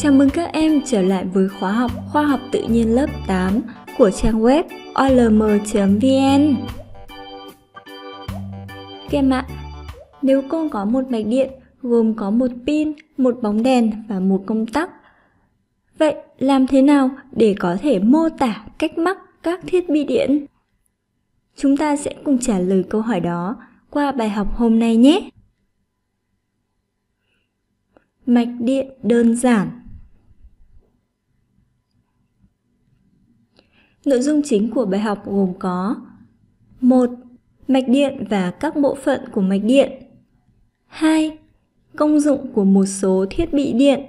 Chào mừng các em trở lại với khóa học Khoa học tự nhiên lớp 8 của trang web olm.vn Các em ạ, nếu con có một mạch điện gồm có một pin, một bóng đèn và một công tắc Vậy làm thế nào để có thể mô tả cách mắc các thiết bị điện? Chúng ta sẽ cùng trả lời câu hỏi đó qua bài học hôm nay nhé. Mạch điện đơn giản Nội dung chính của bài học gồm có một Mạch điện và các bộ phận của mạch điện 2. Công dụng của một số thiết bị điện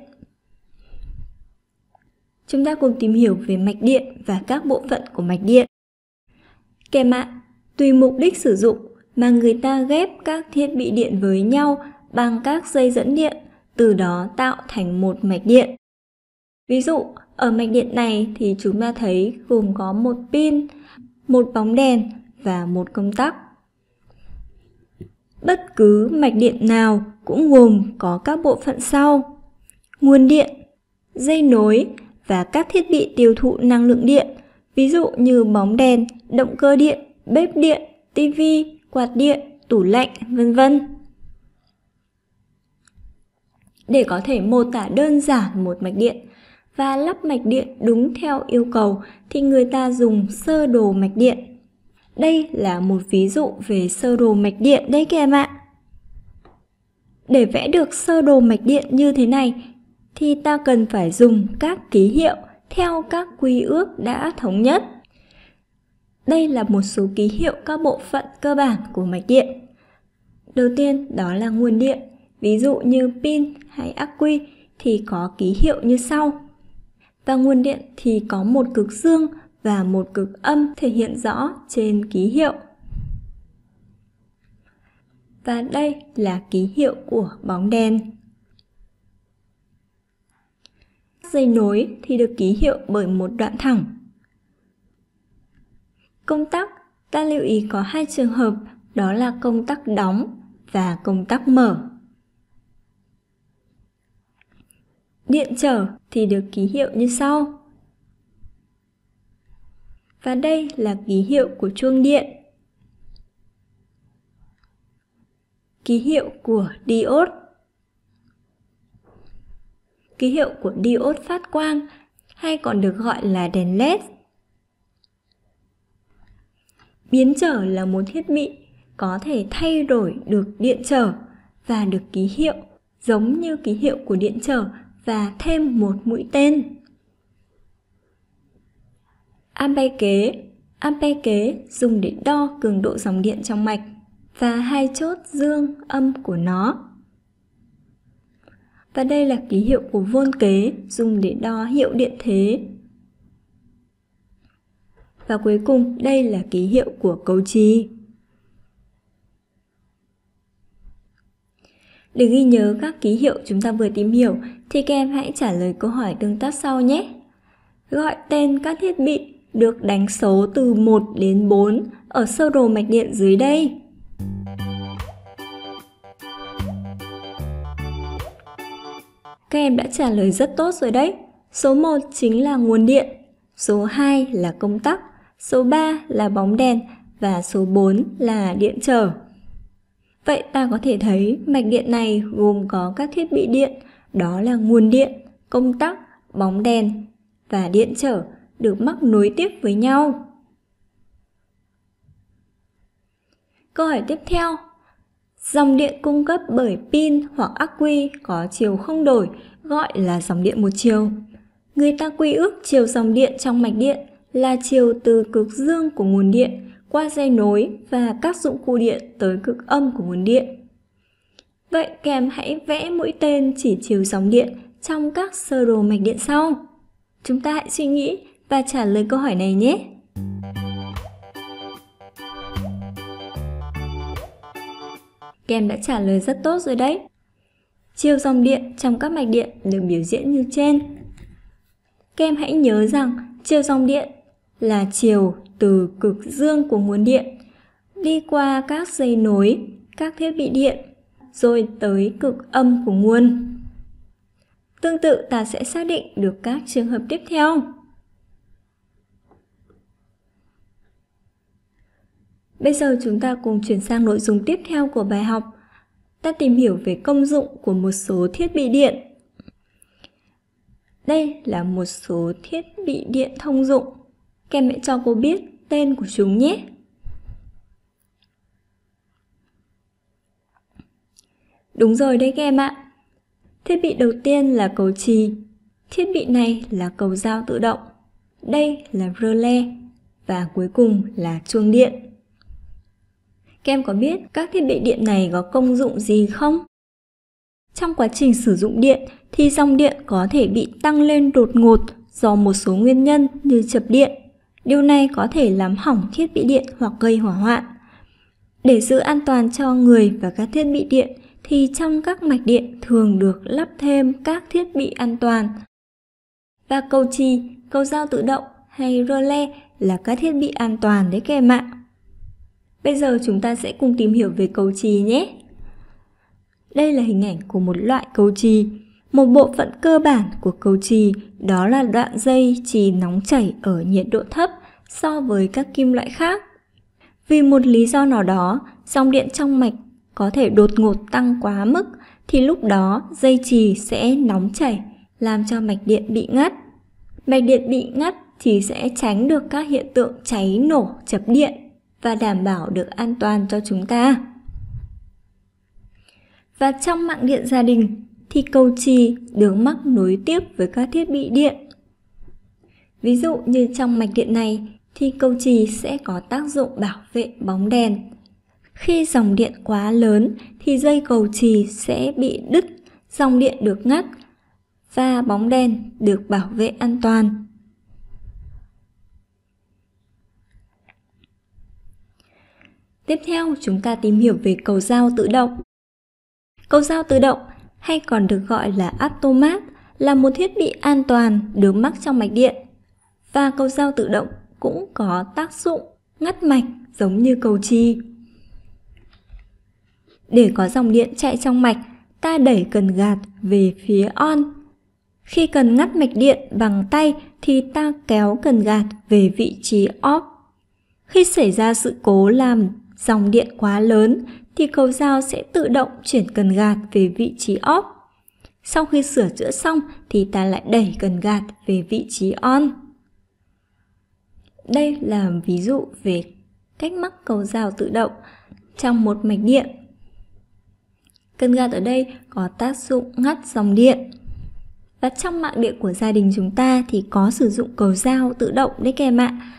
Chúng ta cùng tìm hiểu về mạch điện và các bộ phận của mạch điện. Kèm ạ, tùy mục đích sử dụng mà người ta ghép các thiết bị điện với nhau bằng các dây dẫn điện, từ đó tạo thành một mạch điện. Ví dụ, ở mạch điện này thì chúng ta thấy gồm có một pin, một bóng đèn và một công tắc. Bất cứ mạch điện nào cũng gồm có các bộ phận sau: nguồn điện, dây nối và các thiết bị tiêu thụ năng lượng điện, ví dụ như bóng đèn, động cơ điện, bếp điện, tivi, quạt điện, tủ lạnh, vân vân. Để có thể mô tả đơn giản một mạch điện, và lắp mạch điện đúng theo yêu cầu thì người ta dùng sơ đồ mạch điện. Đây là một ví dụ về sơ đồ mạch điện đấy các em ạ. Để vẽ được sơ đồ mạch điện như thế này thì ta cần phải dùng các ký hiệu theo các quy ước đã thống nhất. Đây là một số ký hiệu các bộ phận cơ bản của mạch điện. Đầu tiên đó là nguồn điện, ví dụ như pin hay ắc quy thì có ký hiệu như sau và nguồn điện thì có một cực dương và một cực âm thể hiện rõ trên ký hiệu. Và đây là ký hiệu của bóng đèn. Dây nối thì được ký hiệu bởi một đoạn thẳng. Công tắc, ta lưu ý có hai trường hợp, đó là công tắc đóng và công tắc mở. điện trở thì được ký hiệu như sau. Và đây là ký hiệu của chuông điện. Ký hiệu của diode. Ký hiệu của diode phát quang hay còn được gọi là đèn LED. Biến trở là một thiết bị có thể thay đổi được điện trở và được ký hiệu giống như ký hiệu của điện trở và thêm một mũi tên. Ampe kế Ampe kế dùng để đo cường độ dòng điện trong mạch và hai chốt dương âm của nó. Và đây là ký hiệu của vôn kế dùng để đo hiệu điện thế. Và cuối cùng đây là ký hiệu của cấu trì. Để ghi nhớ các ký hiệu chúng ta vừa tìm hiểu thì các em hãy trả lời câu hỏi tương tác sau nhé. Gọi tên các thiết bị được đánh số từ 1 đến 4 ở sơ đồ mạch điện dưới đây. Các em đã trả lời rất tốt rồi đấy. Số 1 chính là nguồn điện, số 2 là công tắc, số 3 là bóng đèn và số 4 là điện trở. Vậy ta có thể thấy mạch điện này gồm có các thiết bị điện, đó là nguồn điện, công tắc, bóng đèn và điện trở được mắc nối tiếp với nhau. Câu hỏi tiếp theo. Dòng điện cung cấp bởi pin hoặc ắc quy có chiều không đổi gọi là dòng điện một chiều. Người ta quy ước chiều dòng điện trong mạch điện là chiều từ cực dương của nguồn điện qua dây nối và các dụng cụ điện tới cực âm của nguồn điện. Vậy kèm hãy vẽ mũi tên chỉ chiều dòng điện trong các sơ đồ mạch điện sau. Chúng ta hãy suy nghĩ và trả lời câu hỏi này nhé. Các đã trả lời rất tốt rồi đấy. Chiều dòng điện trong các mạch điện được biểu diễn như trên. Các hãy nhớ rằng chiều dòng điện là chiều từ cực dương của nguồn điện đi qua các dây nối, các thiết bị điện rồi tới cực âm của nguồn. Tương tự ta sẽ xác định được các trường hợp tiếp theo. Bây giờ chúng ta cùng chuyển sang nội dung tiếp theo của bài học. Ta tìm hiểu về công dụng của một số thiết bị điện. Đây là một số thiết bị điện thông dụng. kèm mẹ cho cô biết tên của chúng nhé. Đúng rồi đấy các em ạ. Thiết bị đầu tiên là cầu trì. Thiết bị này là cầu dao tự động. Đây là rơ le. Và cuối cùng là chuông điện. Các em có biết các thiết bị điện này có công dụng gì không? Trong quá trình sử dụng điện thì dòng điện có thể bị tăng lên đột ngột do một số nguyên nhân như chập điện, Điều này có thể làm hỏng thiết bị điện hoặc gây hỏa hoạn. Để giữ an toàn cho người và các thiết bị điện thì trong các mạch điện thường được lắp thêm các thiết bị an toàn. Và cầu chì, cầu dao tự động hay rơ le là các thiết bị an toàn đấy kèm ạ. Bây giờ chúng ta sẽ cùng tìm hiểu về cầu chì nhé. Đây là hình ảnh của một loại cầu chì. Một bộ phận cơ bản của cầu trì đó là đoạn dây trì nóng chảy ở nhiệt độ thấp so với các kim loại khác. Vì một lý do nào đó, dòng điện trong mạch có thể đột ngột tăng quá mức thì lúc đó dây trì sẽ nóng chảy, làm cho mạch điện bị ngắt. Mạch điện bị ngắt thì sẽ tránh được các hiện tượng cháy nổ chập điện và đảm bảo được an toàn cho chúng ta. Và trong mạng điện gia đình, thì cầu trì đường mắc nối tiếp với các thiết bị điện. Ví dụ như trong mạch điện này thì cầu trì sẽ có tác dụng bảo vệ bóng đèn. Khi dòng điện quá lớn thì dây cầu trì sẽ bị đứt, dòng điện được ngắt và bóng đèn được bảo vệ an toàn. Tiếp theo chúng ta tìm hiểu về cầu dao tự động. Cầu dao tự động hay còn được gọi là Aptomat, là một thiết bị an toàn được mắc trong mạch điện. Và cầu dao tự động cũng có tác dụng ngắt mạch giống như cầu chi. Để có dòng điện chạy trong mạch, ta đẩy cần gạt về phía on. Khi cần ngắt mạch điện bằng tay thì ta kéo cần gạt về vị trí off. Khi xảy ra sự cố làm dòng điện quá lớn thì cầu dao sẽ tự động chuyển cần gạt về vị trí off. Sau khi sửa chữa xong thì ta lại đẩy cần gạt về vị trí on. Đây là ví dụ về cách mắc cầu dao tự động trong một mạch điện. Cần gạt ở đây có tác dụng ngắt dòng điện. Và trong mạng điện của gia đình chúng ta thì có sử dụng cầu dao tự động đấy kèm ạ.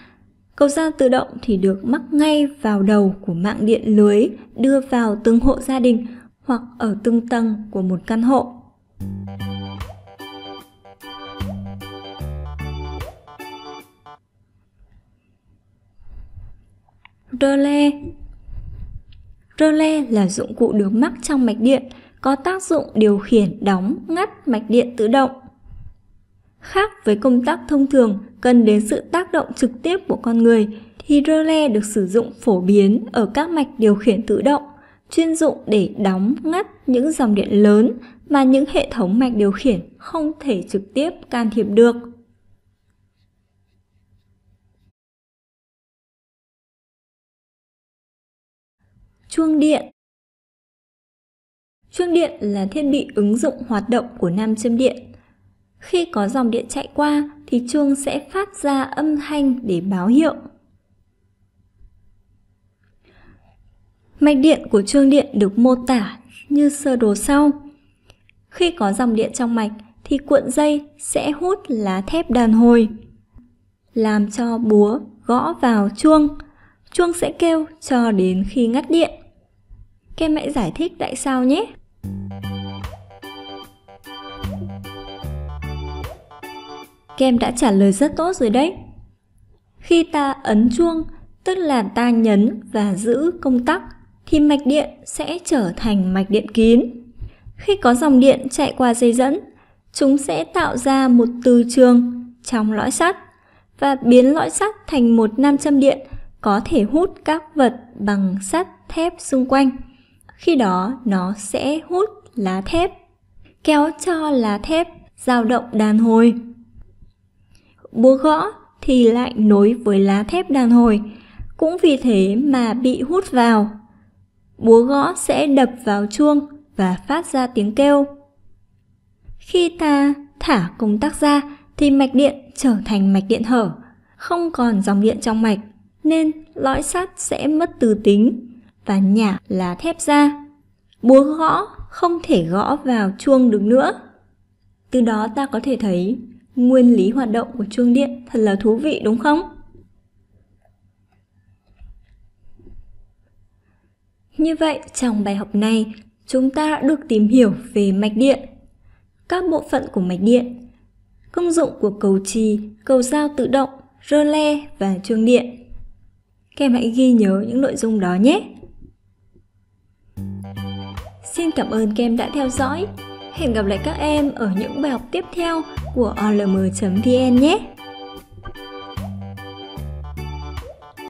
Cầu giao tự động thì được mắc ngay vào đầu của mạng điện lưới đưa vào từng hộ gia đình hoặc ở từng tầng của một căn hộ. Relay Relay là dụng cụ được mắc trong mạch điện, có tác dụng điều khiển đóng ngắt mạch điện tự động Khác với công tác thông thường cần đến sự tác động trực tiếp của con người, thì rơ le được sử dụng phổ biến ở các mạch điều khiển tự động, chuyên dụng để đóng ngắt những dòng điện lớn mà những hệ thống mạch điều khiển không thể trực tiếp can thiệp được. Chuông điện Chuông điện là thiết bị ứng dụng hoạt động của nam châm điện khi có dòng điện chạy qua thì chuông sẽ phát ra âm thanh để báo hiệu. Mạch điện của chuông điện được mô tả như sơ đồ sau. Khi có dòng điện trong mạch thì cuộn dây sẽ hút lá thép đàn hồi, làm cho búa gõ vào chuông. Chuông sẽ kêu cho đến khi ngắt điện. Kem hãy giải thích tại sao nhé. Các em đã trả lời rất tốt rồi đấy. Khi ta ấn chuông, tức là ta nhấn và giữ công tắc, thì mạch điện sẽ trở thành mạch điện kín. Khi có dòng điện chạy qua dây dẫn, chúng sẽ tạo ra một từ trường trong lõi sắt và biến lõi sắt thành một nam châm điện có thể hút các vật bằng sắt thép xung quanh. Khi đó nó sẽ hút lá thép, kéo cho lá thép dao động đàn hồi búa gõ thì lại nối với lá thép đàn hồi, cũng vì thế mà bị hút vào. Búa gõ sẽ đập vào chuông và phát ra tiếng kêu. Khi ta thả công tắc ra thì mạch điện trở thành mạch điện hở, không còn dòng điện trong mạch, nên lõi sắt sẽ mất từ tính và nhả lá thép ra. Búa gõ không thể gõ vào chuông được nữa. Từ đó ta có thể thấy Nguyên lý hoạt động của chuông điện thật là thú vị đúng không? Như vậy, trong bài học này, chúng ta đã được tìm hiểu về mạch điện, các bộ phận của mạch điện, công dụng của cầu trì, cầu giao tự động, rơ le và chuông điện. Các em hãy ghi nhớ những nội dung đó nhé! Xin cảm ơn các em đã theo dõi Hẹn gặp lại các em ở những bài học tiếp theo của olm.vn nhé!